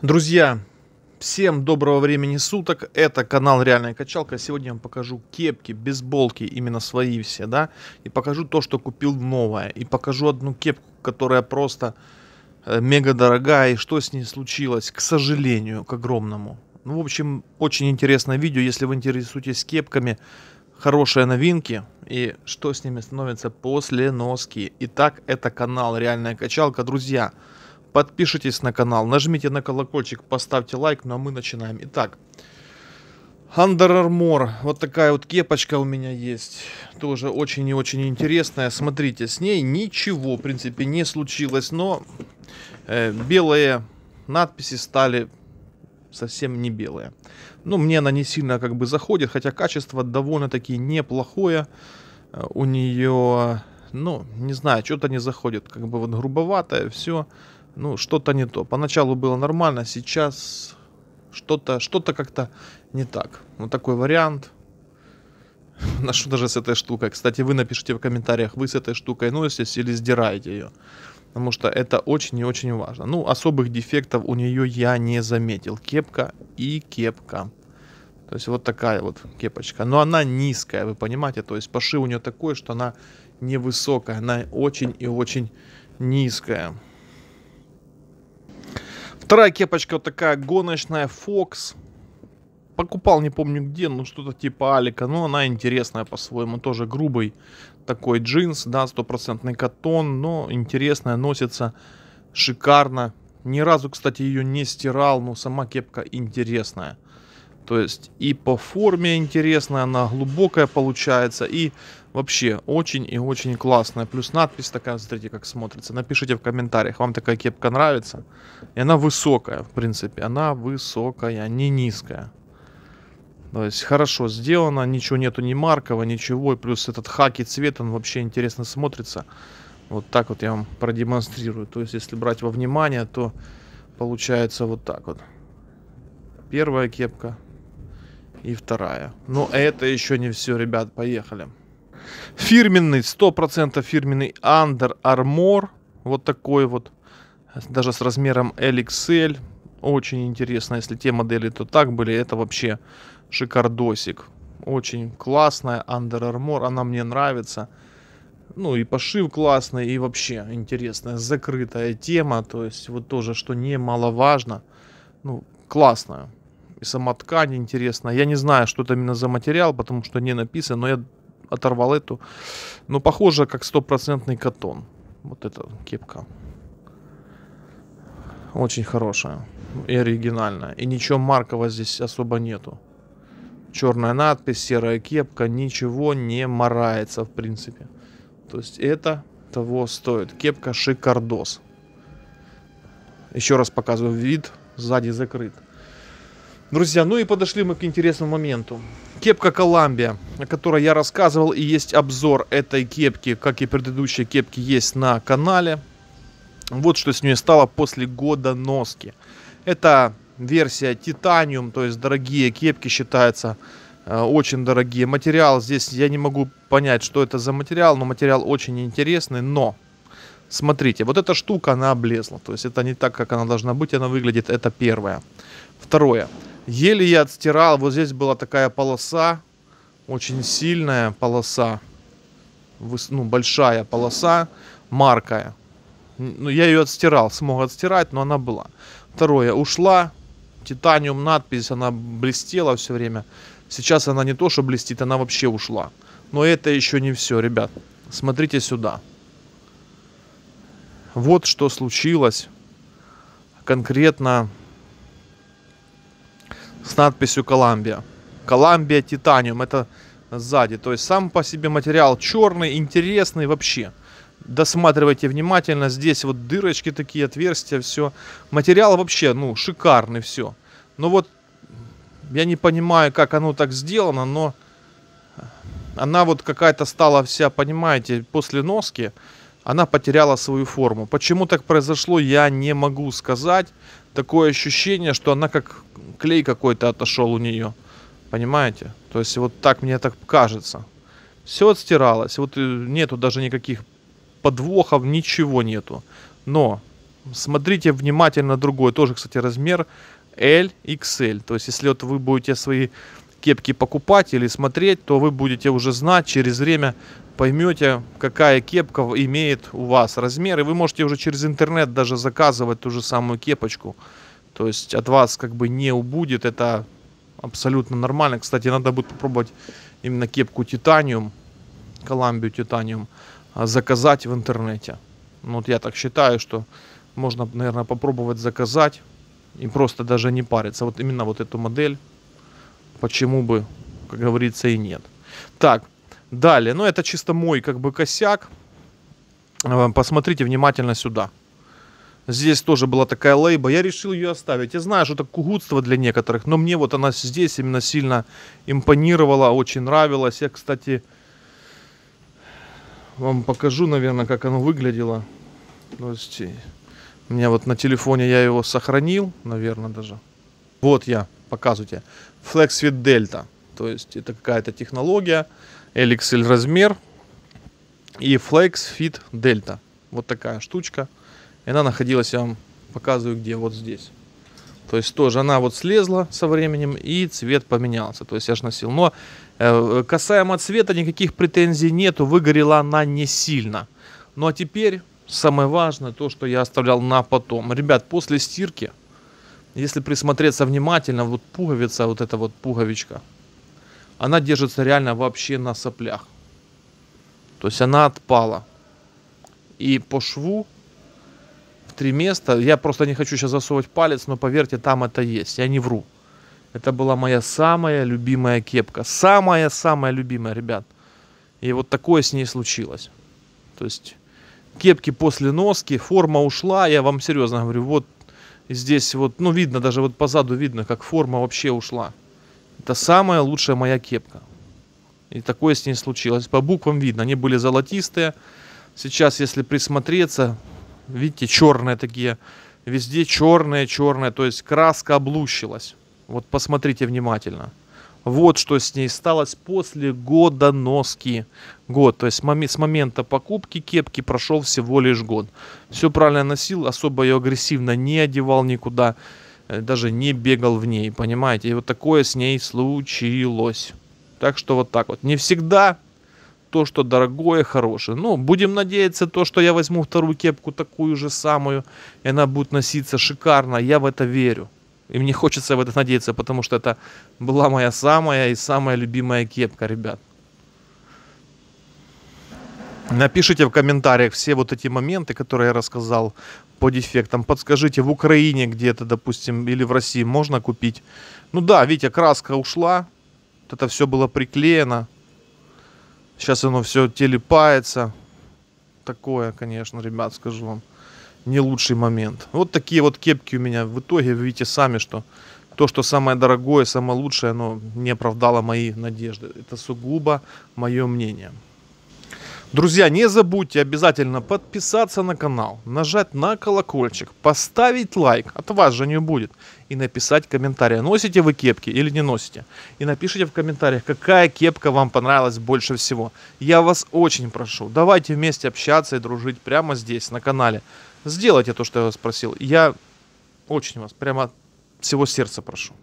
Друзья, всем доброго времени суток. Это канал Реальная Качалка. Сегодня я вам покажу кепки, бейсболки, именно свои все, да. И покажу то, что купил новое. И покажу одну кепку, которая просто э, мега дорогая. И что с ней случилось, к сожалению, к огромному. Ну, в общем, очень интересное видео. Если вы интересуетесь кепками, хорошие новинки и что с ними становится после носки. Итак, это канал Реальная Качалка. Друзья, Друзья Подпишитесь на канал, нажмите на колокольчик, поставьте лайк, ну а мы начинаем. Итак, Under Armour, вот такая вот кепочка у меня есть, тоже очень и очень интересная, смотрите, с ней ничего, в принципе, не случилось, но э, белые надписи стали совсем не белые. Ну, мне она не сильно как бы заходит, хотя качество довольно-таки неплохое э, у нее, ну, не знаю, что-то не заходит, как бы вот грубоватое все, ну, что-то не то. Поначалу было нормально, сейчас что-то что, что как-то не так. Вот такой вариант. Нашу даже с этой штукой. Кстати, вы напишите в комментариях, вы с этой штукой носитесь ну, или сдираете ее. Потому что это очень и очень важно. Ну, особых дефектов у нее я не заметил. Кепка и кепка. То есть вот такая вот кепочка. Но она низкая, вы понимаете. То есть пошив у нее такой, что она невысокая. Она очень и очень низкая. Вторая кепочка вот такая гоночная Fox. Покупал, не помню где, ну что-то типа Алика. Но ну, она интересная по-своему. Тоже грубый такой джинс, да, стопроцентный катон. Но интересная, носится шикарно. Ни разу, кстати, ее не стирал, но сама кепка интересная. То есть и по форме интересная, она глубокая получается, и вообще очень и очень классная. Плюс надпись такая, смотрите, как смотрится. Напишите в комментариях, вам такая кепка нравится. И она высокая, в принципе, она высокая, не низкая. То есть хорошо сделано, ничего нету ни маркова, ничего. И плюс этот хаки цвет, он вообще интересно смотрится. Вот так вот я вам продемонстрирую. То есть если брать во внимание, то получается вот так вот. Первая кепка, и вторая. Но это еще не все, ребят, поехали. Фирменный, 100% фирменный Under Armour. Вот такой вот, даже с размером LXL. Очень интересно, если те модели то так были, это вообще шикардосик. Очень классная Under Armour, она мне нравится. Ну и пошив классный, и вообще интересная закрытая тема. То есть вот тоже, что немаловажно. Ну, классная и сама ткань интересная. Я не знаю, что это именно за материал, потому что не написано, но я оторвал эту. Но ну, похоже, как стопроцентный катон. Вот эта кепка. Очень хорошая и оригинальная. И ничего маркова здесь особо нету. Черная надпись, серая кепка, ничего не морается, в принципе. То есть это того стоит. Кепка шикардос. Еще раз показываю, вид сзади закрыт. Друзья, ну и подошли мы к интересному моменту. Кепка Коламбия, о которой я рассказывал, и есть обзор этой кепки, как и предыдущие кепки есть на канале. Вот что с ней стало после года носки. Это версия Титаниум, то есть дорогие кепки считаются э, очень дорогие. Материал здесь я не могу понять, что это за материал, но материал очень интересный, но смотрите, вот эта штука, она облезла, то есть это не так, как она должна быть, она выглядит, это первое. Второе. Еле я отстирал. Вот здесь была такая полоса. Очень сильная полоса. Ну, большая полоса. Маркая. Ну, я ее отстирал. Смог отстирать, но она была. Второе. Ушла. Титаниум надпись. Она блестела все время. Сейчас она не то, что блестит, она вообще ушла. Но это еще не все, ребят. Смотрите сюда. Вот что случилось конкретно с надписью Колумбия. Колумбия Титаниум. Это сзади. То есть сам по себе материал черный, интересный вообще. Досматривайте внимательно. Здесь вот дырочки такие, отверстия, все. Материал вообще, ну, шикарный, все. Но ну вот я не понимаю, как оно так сделано, но она вот какая-то стала вся, понимаете, после носки она потеряла свою форму. Почему так произошло, я не могу сказать. Такое ощущение, что она как клей какой-то отошел у нее. Понимаете? То есть вот так мне так кажется. Все отстиралось. Вот э, нету даже никаких подвохов, ничего нету. Но смотрите внимательно другой. Тоже, кстати, размер L, XL. То есть если вот вы будете свои кепки покупать или смотреть, то вы будете уже знать через время, поймете, какая кепка имеет у вас размер. И вы можете уже через интернет даже заказывать ту же самую кепочку. То есть от вас как бы не убудет. Это абсолютно нормально. Кстати, надо будет попробовать именно кепку Титаниум, Коламбию Титаниум, а, заказать в интернете. Ну, вот я так считаю, что можно, наверное, попробовать заказать и просто даже не париться. Вот именно вот эту модель, почему бы, как говорится, и нет. Так, Далее, ну это чисто мой как бы косяк. Э, посмотрите внимательно сюда. Здесь тоже была такая лейба. Я решил ее оставить. Я знаю, что это кугутство для некоторых, но мне вот она здесь именно сильно импонировала, очень нравилась. Я, кстати, вам покажу, наверное, как оно выглядело. То есть, у меня вот на телефоне я его сохранил, наверное, даже. Вот я, показываю FlexFit Delta. То есть, это какая-то технология. LXL размер и Flex Fit Delta. Вот такая штучка. И она находилась, я вам показываю, где вот здесь. То есть тоже она вот слезла со временем и цвет поменялся. То есть я же носил. Но э, касаемо цвета никаких претензий нету. Выгорела она не сильно. Ну а теперь самое важное, то, что я оставлял на потом. Ребят, после стирки, если присмотреться внимательно, вот пуговица, вот эта вот пуговичка, она держится реально вообще на соплях. То есть она отпала. И по шву в три места, я просто не хочу сейчас засовывать палец, но поверьте, там это есть, я не вру. Это была моя самая любимая кепка. Самая-самая любимая, ребят. И вот такое с ней случилось. То есть кепки после носки, форма ушла, я вам серьезно говорю, вот здесь вот, ну видно, даже вот позаду видно, как форма вообще ушла. Это самая лучшая моя кепка. И такое с ней случилось. По буквам видно, они были золотистые. Сейчас, если присмотреться, видите, черные такие. Везде черные, черные. То есть краска облущилась. Вот посмотрите внимательно. Вот что с ней сталось после года носки. Год, то есть с момента покупки кепки прошел всего лишь год. Все правильно носил, особо ее агрессивно не одевал никуда. Э, даже не бегал в ней, понимаете? И вот такое с ней случилось. Так что вот так вот. Не всегда то, что дорогое, хорошее. Ну, будем надеяться, то, что я возьму вторую кепку, такую же самую, и она будет носиться шикарно, я в это верю. И мне хочется в это надеяться, потому что это была моя самая и самая любимая кепка, ребят. Напишите в комментариях все вот эти моменты, которые я рассказал по дефектам. Подскажите, в Украине где-то, допустим, или в России можно купить? Ну да, видите, краска ушла, вот это все было приклеено. Сейчас оно все телепается. Такое, конечно, ребят, скажу вам, не лучший момент. Вот такие вот кепки у меня. В итоге, вы видите сами, что то, что самое дорогое, самое лучшее, оно не оправдало мои надежды. Это сугубо мое мнение. Друзья, не забудьте обязательно подписаться на канал, нажать на колокольчик, поставить лайк, от вас же не будет, и написать комментарий, носите вы кепки или не носите. И напишите в комментариях, какая кепка вам понравилась больше всего. Я вас очень прошу, давайте вместе общаться и дружить прямо здесь, на канале. Сделайте то, что я вас просил. Я очень вас прямо от всего сердца прошу.